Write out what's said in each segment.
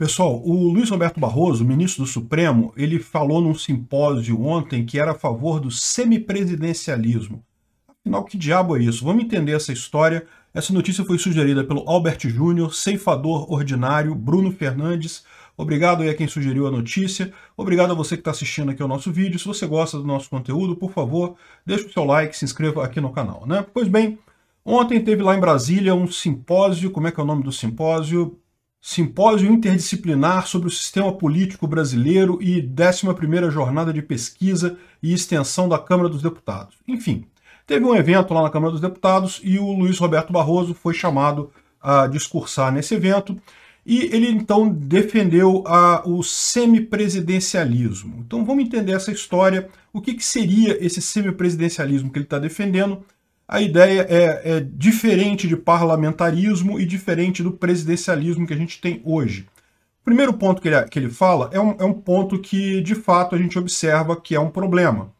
Pessoal, o Luiz Roberto Barroso, ministro do Supremo, ele falou num simpósio ontem que era a favor do semipresidencialismo. Afinal, que diabo é isso? Vamos entender essa história. Essa notícia foi sugerida pelo Albert Júnior, ceifador ordinário, Bruno Fernandes. Obrigado aí a quem sugeriu a notícia. Obrigado a você que está assistindo aqui ao nosso vídeo. Se você gosta do nosso conteúdo, por favor, deixe o seu like, se inscreva aqui no canal, né? Pois bem, ontem teve lá em Brasília um simpósio, como é que é o nome do simpósio? Simpósio Interdisciplinar sobre o Sistema Político Brasileiro e 11ª Jornada de Pesquisa e Extensão da Câmara dos Deputados. Enfim, teve um evento lá na Câmara dos Deputados e o Luiz Roberto Barroso foi chamado a discursar nesse evento e ele então defendeu a, o semipresidencialismo. Então vamos entender essa história, o que, que seria esse semipresidencialismo que ele está defendendo a ideia é, é diferente de parlamentarismo e diferente do presidencialismo que a gente tem hoje. O primeiro ponto que ele, que ele fala é um, é um ponto que, de fato, a gente observa que é um problema.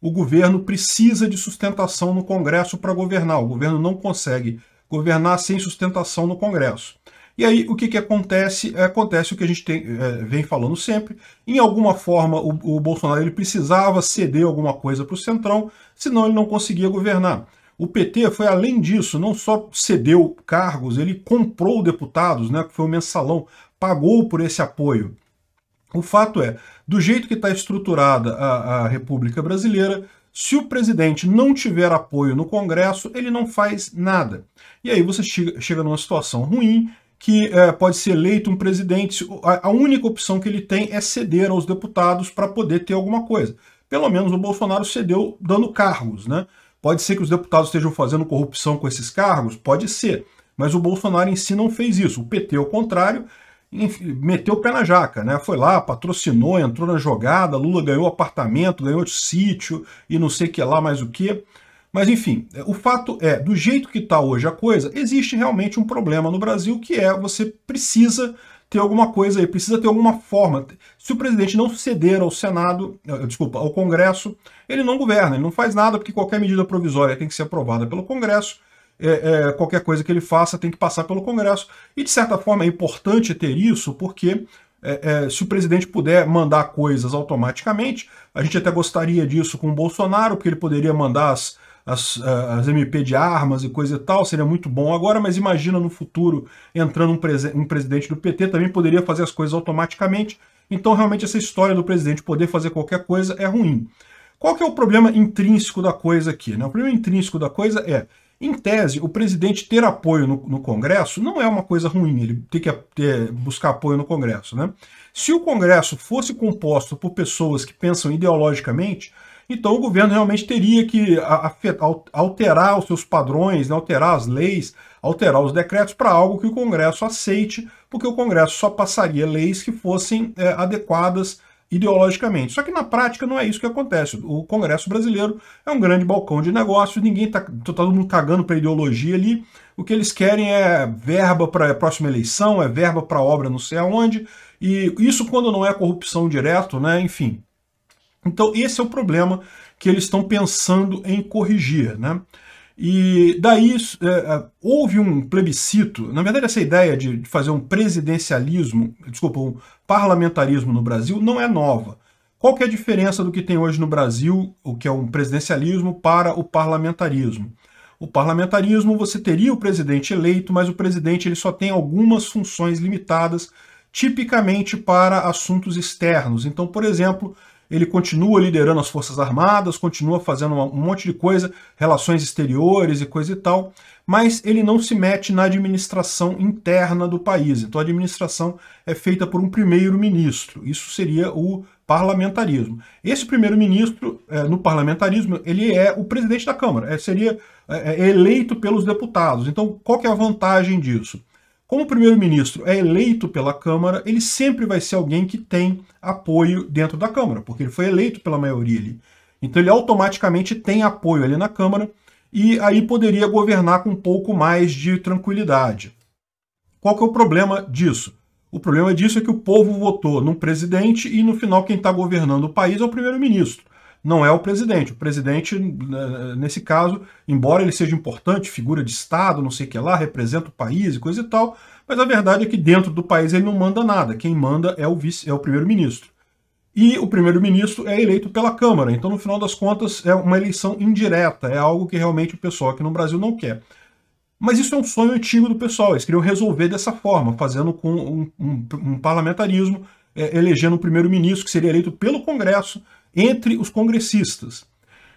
O governo precisa de sustentação no Congresso para governar. O governo não consegue governar sem sustentação no Congresso. E aí, o que, que acontece? É, acontece o que a gente tem, é, vem falando sempre. Em alguma forma, o, o Bolsonaro ele precisava ceder alguma coisa para o Centrão, senão ele não conseguia governar. O PT foi além disso, não só cedeu cargos, ele comprou deputados, né, que foi o mensalão, pagou por esse apoio. O fato é, do jeito que está estruturada a, a República Brasileira, se o presidente não tiver apoio no Congresso, ele não faz nada. E aí você chega, chega numa situação ruim, que é, pode ser eleito um presidente, a, a única opção que ele tem é ceder aos deputados para poder ter alguma coisa. Pelo menos o Bolsonaro cedeu dando cargos, né? Pode ser que os deputados estejam fazendo corrupção com esses cargos? Pode ser. Mas o Bolsonaro em si não fez isso. O PT, ao contrário, meteu o pé na jaca, né? Foi lá, patrocinou, entrou na jogada, Lula ganhou apartamento, ganhou sítio e não sei que lá mais o que. Mas enfim, é, o fato é, do jeito que está hoje a coisa, existe realmente um problema no Brasil que é você precisa ter alguma coisa aí, precisa ter alguma forma. Se o presidente não ceder ao Senado, eh, desculpa, ao Congresso, ele não governa, ele não faz nada, porque qualquer medida provisória tem que ser aprovada pelo Congresso, é, é, qualquer coisa que ele faça tem que passar pelo Congresso. E, de certa forma, é importante ter isso, porque é, se o presidente puder mandar coisas automaticamente, a gente até gostaria disso com o Bolsonaro, porque ele poderia mandar as as, as MP de armas e coisa e tal, seria muito bom agora, mas imagina no futuro entrando um, um presidente do PT, também poderia fazer as coisas automaticamente. Então, realmente, essa história do presidente poder fazer qualquer coisa é ruim. Qual que é o problema intrínseco da coisa aqui? Né? O problema intrínseco da coisa é, em tese, o presidente ter apoio no, no Congresso não é uma coisa ruim, ele tem que ter, buscar apoio no Congresso. Né? Se o Congresso fosse composto por pessoas que pensam ideologicamente, então o governo realmente teria que alterar os seus padrões, né, alterar as leis, alterar os decretos para algo que o Congresso aceite, porque o Congresso só passaria leis que fossem é, adequadas ideologicamente. Só que na prática não é isso que acontece. O Congresso brasileiro é um grande balcão de negócios, ninguém está tá, todo mundo cagando para ideologia ali. O que eles querem é verba para a próxima eleição, é verba para obra não sei aonde. E isso quando não é corrupção direto, né? Enfim, então esse é o problema que eles estão pensando em corrigir, né? E daí é, é houve um plebiscito, na verdade essa ideia de fazer um presidencialismo, desculpa, um parlamentarismo no Brasil não é nova. Qual que é a diferença do que tem hoje no Brasil, o que é um presidencialismo, para o parlamentarismo? O parlamentarismo você teria o presidente eleito, mas o presidente ele só tem algumas funções limitadas, tipicamente para assuntos externos. Então, por exemplo, ele continua liderando as Forças Armadas, continua fazendo um monte de coisa, relações exteriores e coisa e tal, mas ele não se mete na administração interna do país. Então a administração é feita por um primeiro-ministro. Isso seria o parlamentarismo. Esse primeiro-ministro, é, no parlamentarismo, ele é o presidente da Câmara, é, seria é, eleito pelos deputados. Então qual que é a vantagem disso? Como o primeiro-ministro é eleito pela Câmara, ele sempre vai ser alguém que tem apoio dentro da Câmara, porque ele foi eleito pela maioria ali. Então ele automaticamente tem apoio ali na Câmara e aí poderia governar com um pouco mais de tranquilidade. Qual que é o problema disso? O problema disso é que o povo votou num presidente e no final quem está governando o país é o primeiro-ministro não é o presidente. O presidente, nesse caso, embora ele seja importante, figura de Estado, não sei o que lá, representa o país e coisa e tal, mas a verdade é que dentro do país ele não manda nada. Quem manda é o vice, é o primeiro-ministro. E o primeiro-ministro é eleito pela Câmara. Então, no final das contas, é uma eleição indireta, é algo que realmente o pessoal aqui no Brasil não quer. Mas isso é um sonho antigo do pessoal. Eles queriam resolver dessa forma, fazendo com um, um, um parlamentarismo, é, elegendo um primeiro-ministro que seria eleito pelo Congresso, entre os congressistas.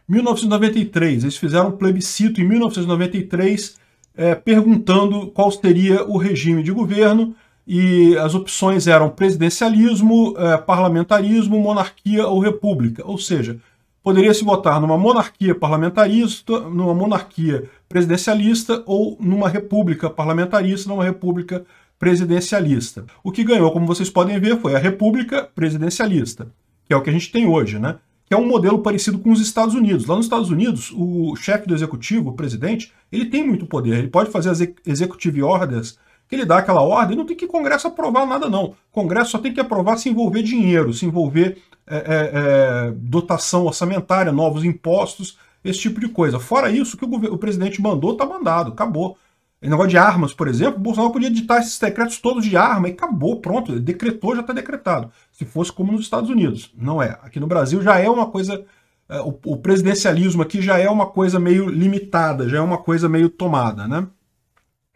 1993, eles fizeram um plebiscito em 1993 é, perguntando qual seria o regime de governo e as opções eram presidencialismo, é, parlamentarismo, monarquia ou república. Ou seja, poderia se votar numa monarquia parlamentarista, numa monarquia presidencialista ou numa república parlamentarista, numa república presidencialista. O que ganhou, como vocês podem ver, foi a república presidencialista que é o que a gente tem hoje, né? que é um modelo parecido com os Estados Unidos. Lá nos Estados Unidos, o chefe do executivo, o presidente, ele tem muito poder, ele pode fazer as executive orders, que ele dá aquela ordem, não tem que o Congresso aprovar nada, não. O Congresso só tem que aprovar se envolver dinheiro, se envolver é, é, é, dotação orçamentária, novos impostos, esse tipo de coisa. Fora isso, o que o, o presidente mandou, tá mandado, acabou. Em negócio de armas, por exemplo, o Bolsonaro podia editar esses decretos todos de arma e acabou, pronto, decretou, já está decretado. Se fosse como nos Estados Unidos. Não é. Aqui no Brasil já é uma coisa. É, o, o presidencialismo aqui já é uma coisa meio limitada, já é uma coisa meio tomada, né?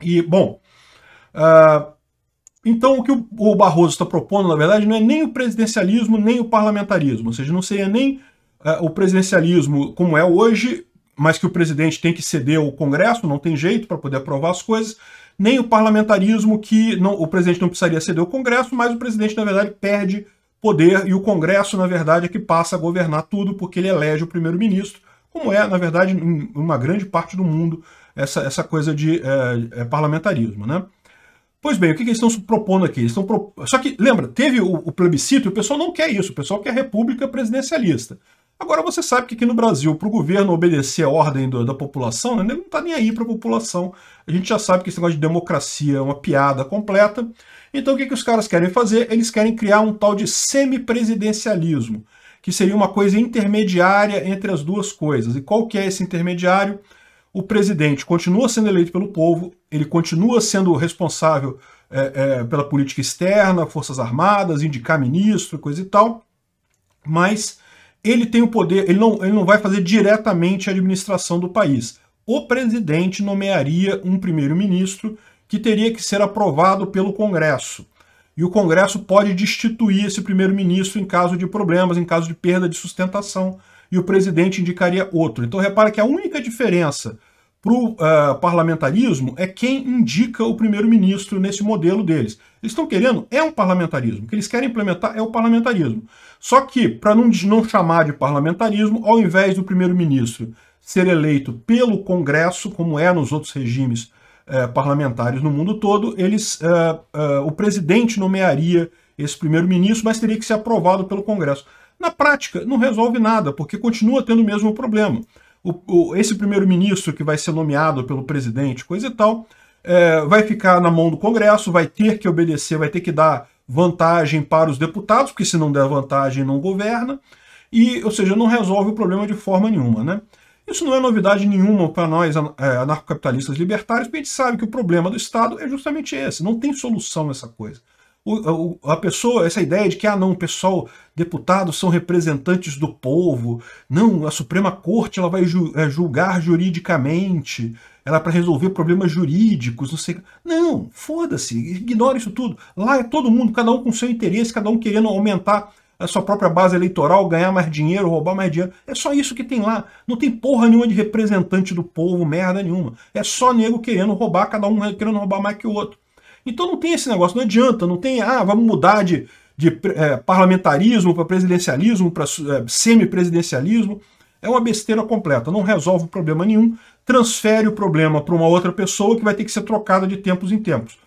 E, bom. Uh, então, o que o, o Barroso está propondo, na verdade, não é nem o presidencialismo, nem o parlamentarismo. Ou seja, não seria nem uh, o presidencialismo como é hoje, mas que o presidente tem que ceder ao Congresso, não tem jeito para poder aprovar as coisas, nem o parlamentarismo, que não, o presidente não precisaria ceder ao Congresso, mas o presidente, na verdade, perde poder e o Congresso, na verdade, é que passa a governar tudo porque ele elege o primeiro-ministro, como é, na verdade, em uma grande parte do mundo, essa, essa coisa de é, é, parlamentarismo, né? Pois bem, o que, que eles estão propondo aqui? Eles estão pro... Só que, lembra, teve o, o plebiscito e o pessoal não quer isso, o pessoal quer república presidencialista. Agora você sabe que aqui no Brasil, para o governo obedecer a ordem do, da população, né, não está nem aí para a população. A gente já sabe que esse negócio de democracia é uma piada completa. Então o que, que os caras querem fazer? Eles querem criar um tal de semipresidencialismo, que seria uma coisa intermediária entre as duas coisas. E qual que é esse intermediário? O presidente continua sendo eleito pelo povo, ele continua sendo responsável é, é, pela política externa, forças armadas, indicar ministro, coisa e tal, mas ele tem o poder, ele não, ele não vai fazer diretamente a administração do país. O presidente nomearia um primeiro-ministro que teria que ser aprovado pelo Congresso. E o Congresso pode destituir esse primeiro-ministro em caso de problemas, em caso de perda de sustentação, e o presidente indicaria outro. Então repara que a única diferença para o uh, ah, parlamentarismo é quem indica o primeiro-ministro nesse modelo deles. Eles estão querendo, é um parlamentarismo. O que eles querem implementar é o parlamentarismo. Só que, para não, não chamar de parlamentarismo, ao invés do primeiro-ministro ser eleito pelo Congresso, como é nos outros regimes eh, parlamentares no mundo todo, eles, eh, eh, o presidente nomearia esse primeiro-ministro, mas teria que ser aprovado pelo Congresso. Na prática, não resolve nada, porque continua tendo o mesmo problema o, o, esse primeiro-ministro que vai ser nomeado pelo presidente, coisa e tal, é, vai ficar na mão do Congresso, vai ter que obedecer, vai ter que dar vantagem para os deputados, porque se não der vantagem não governa, e, ou seja, não resolve o problema de forma nenhuma. Né? Isso não é novidade nenhuma para nós é, anarcocapitalistas libertários, porque a gente sabe que o problema do Estado é justamente esse, não tem solução essa coisa. O, a pessoa, essa ideia de que, ah, não, pessoal, deputados são representantes do povo, não, a Suprema Corte ela vai é, julgar juridicamente, ela é para resolver problemas jurídicos, não sei. Não, foda-se, ignora isso tudo. Lá é todo mundo, cada um com seu interesse, cada um querendo aumentar a sua própria base eleitoral, ganhar mais dinheiro, roubar mais dinheiro. É só isso que tem lá. Não tem porra nenhuma de representante do povo, merda nenhuma. É só nego querendo roubar, cada um querendo roubar mais que o outro. Então não tem esse negócio, não adianta, não tem, ah, vamos mudar de, de é, parlamentarismo para presidencialismo, para é, semipresidencialismo. É uma besteira completa, não resolve problema nenhum, transfere o problema para uma outra pessoa que vai ter que ser trocada de tempos em tempos.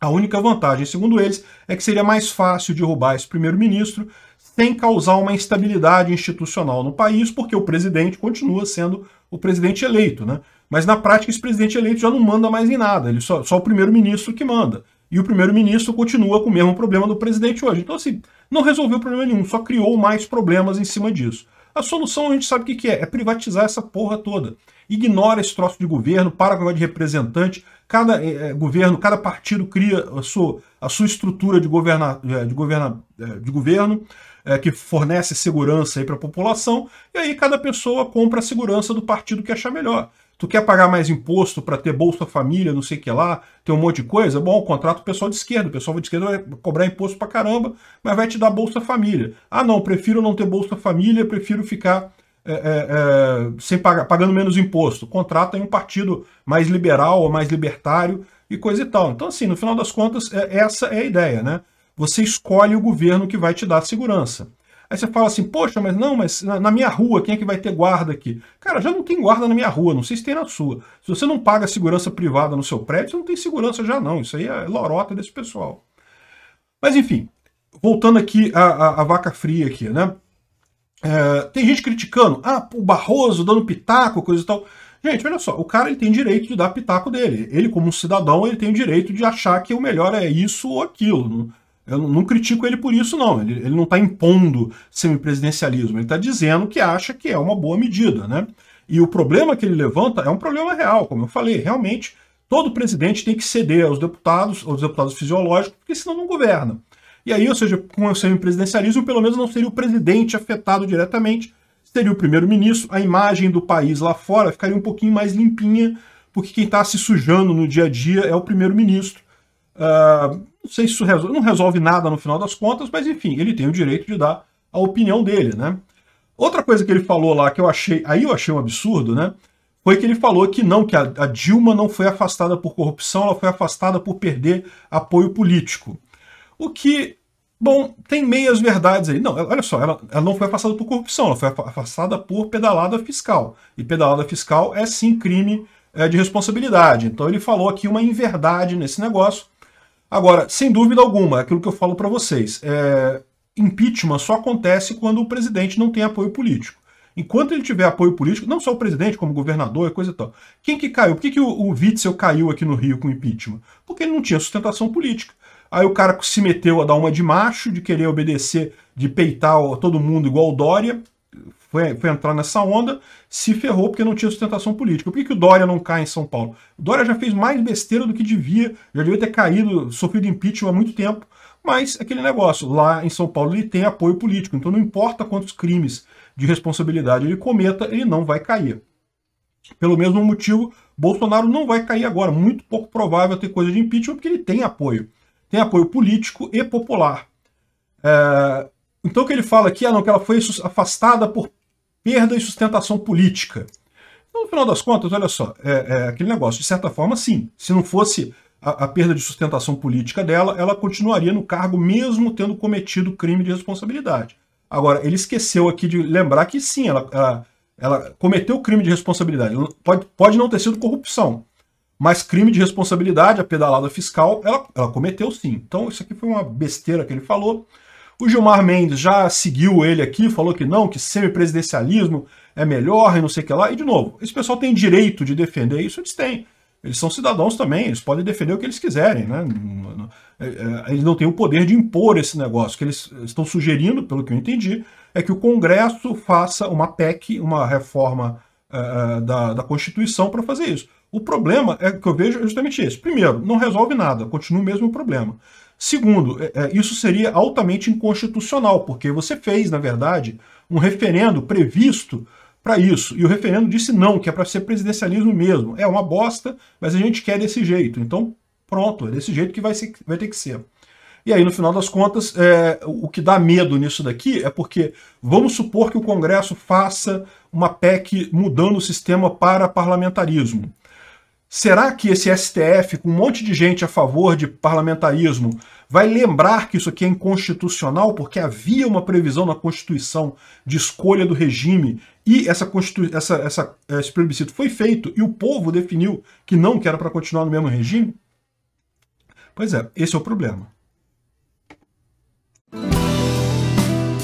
A única vantagem, segundo eles, é que seria mais fácil derrubar esse primeiro-ministro sem causar uma instabilidade institucional no país, porque o presidente continua sendo o presidente eleito, né? Mas na prática, esse presidente eleito já não manda mais em nada, ele só, só o primeiro-ministro que manda. E o primeiro-ministro continua com o mesmo problema do presidente hoje. Então, assim, não resolveu problema nenhum, só criou mais problemas em cima disso. A solução a gente sabe o que, que é, é privatizar essa porra toda. Ignora esse troço de governo, para com de representante. Cada eh, eh, governo, cada partido cria a sua, a sua estrutura de, governa, eh, de, governa, eh, de governo eh, que fornece segurança para a população, e aí cada pessoa compra a segurança do partido que achar melhor. Tu quer pagar mais imposto para ter Bolsa Família, não sei o que lá, ter um monte de coisa? Bom, contrata o pessoal de esquerda. O pessoal de esquerda vai cobrar imposto para caramba, mas vai te dar Bolsa Família. Ah, não, prefiro não ter Bolsa Família, prefiro ficar é, é, é, sem pagar, pagando menos imposto. Contrata em um partido mais liberal ou mais libertário e coisa e tal. Então, assim, no final das contas, é, essa é a ideia, né? Você escolhe o governo que vai te dar segurança. Aí você fala assim, poxa, mas não, mas na, na, minha rua, quem é que vai ter guarda aqui? Cara, já não tem guarda na minha rua, não sei se tem na sua. Se você não paga segurança privada no seu prédio, você não tem segurança já não. Isso aí é lorota desse pessoal. Mas enfim, voltando aqui à, vaca fria aqui, né? É, tem gente criticando, ah, o Barroso dando pitaco, coisa e tal. Gente, olha só, o cara ele tem direito de dar pitaco dele. Ele, como um cidadão, ele tem o direito de achar que o melhor é isso ou aquilo. Não? Eu não critico ele por isso, não. Ele, ele não está impondo semipresidencialismo. Ele está dizendo que acha que é uma boa medida. Né? E o problema que ele levanta é um problema real, como eu falei. Realmente, todo presidente tem que ceder aos deputados, aos deputados fisiológicos, porque senão não governa. E aí, ou seja, com o semipresidencialismo, pelo menos não seria o presidente afetado diretamente, seria o primeiro-ministro. A imagem do país lá fora ficaria um pouquinho mais limpinha, porque quem está se sujando no dia a dia é o primeiro-ministro ah, não sei se isso resolve, não resolve nada no final das contas, mas enfim, ele tem o direito de dar a opinião dele, né? Outra coisa que ele falou lá que eu achei, aí eu achei um absurdo, né? Foi que ele falou que não, que a, a Dilma não foi afastada por corrupção, ela foi afastada por perder apoio político. O que, bom, tem meias verdades aí. Não, olha só, ela, ela não foi afastada por corrupção, ela foi afastada por pedalada fiscal. E pedalada fiscal é sim crime é, de responsabilidade. Então ele falou aqui uma inverdade nesse negócio Agora, sem dúvida alguma, é aquilo que eu falo para vocês, é, impeachment só acontece quando o presidente não tem apoio político. Enquanto ele tiver apoio político, não só o presidente, como governador e coisa e tal. Quem que caiu? Por que, que o, o Witzel caiu aqui no Rio com impeachment? Porque ele não tinha sustentação política. Aí o cara se meteu a dar uma de macho, de querer obedecer, de peitar todo mundo igual o Dória, foi, foi entrar nessa onda, se ferrou porque não tinha sustentação política. Por que, que o Dória não cai em São Paulo? O Dória já fez mais besteira do que devia, já devia ter caído, sofrido impeachment há muito tempo, mas é aquele negócio, lá em São Paulo ele tem apoio político, então não importa quantos crimes de responsabilidade ele cometa, ele não vai cair. Pelo mesmo motivo, Bolsonaro não vai cair agora, muito pouco provável ter coisa de impeachment, porque ele tem apoio. Tem apoio político e popular. É... Então o que ele fala aqui, ah, não, que ela foi afastada por perda e sustentação política. Então, no final das contas, olha só, é, é aquele negócio, de certa forma, sim. Se não fosse a, a, perda de sustentação política dela, ela continuaria no cargo mesmo tendo cometido crime de responsabilidade. Agora, ele esqueceu aqui de lembrar que sim, ela, ela, ela cometeu crime de responsabilidade. Pode, pode não ter sido corrupção, mas crime de responsabilidade, a pedalada fiscal, ela, ela cometeu sim. Então, isso aqui foi uma besteira que ele falou. O Gilmar Mendes já seguiu ele aqui, falou que não, que semipresidencialismo é melhor e não sei o que lá. E, de novo, esse pessoal tem direito de defender isso? Eles têm. Eles são cidadãos também, eles podem defender o que eles quiserem, né? É, é, eles não têm o poder de impor esse negócio. O que eles estão sugerindo, pelo que eu entendi, é que o Congresso faça uma PEC, uma reforma uh, da, da Constituição para fazer isso. O problema é que eu vejo justamente esse. Primeiro, não resolve nada, continua o mesmo problema. Segundo, é, é, isso seria altamente inconstitucional, porque você fez, na verdade, um referendo previsto para isso. E o referendo disse não, que é para ser presidencialismo mesmo. É uma bosta, mas a gente quer desse jeito. Então, pronto, é desse jeito que vai, ser, vai ter que ser. E aí, no final das contas, é, o que dá medo nisso daqui é porque vamos supor que o Congresso faça uma PEC mudando o sistema para parlamentarismo. Será que esse STF, com um monte de gente a favor de parlamentarismo, vai lembrar que isso aqui é inconstitucional, porque havia uma previsão na Constituição de escolha do regime e essa, essa, essa, eh, esse plebiscito foi feito e o povo definiu que não, que era para continuar no mesmo regime? Pois é, esse é o problema.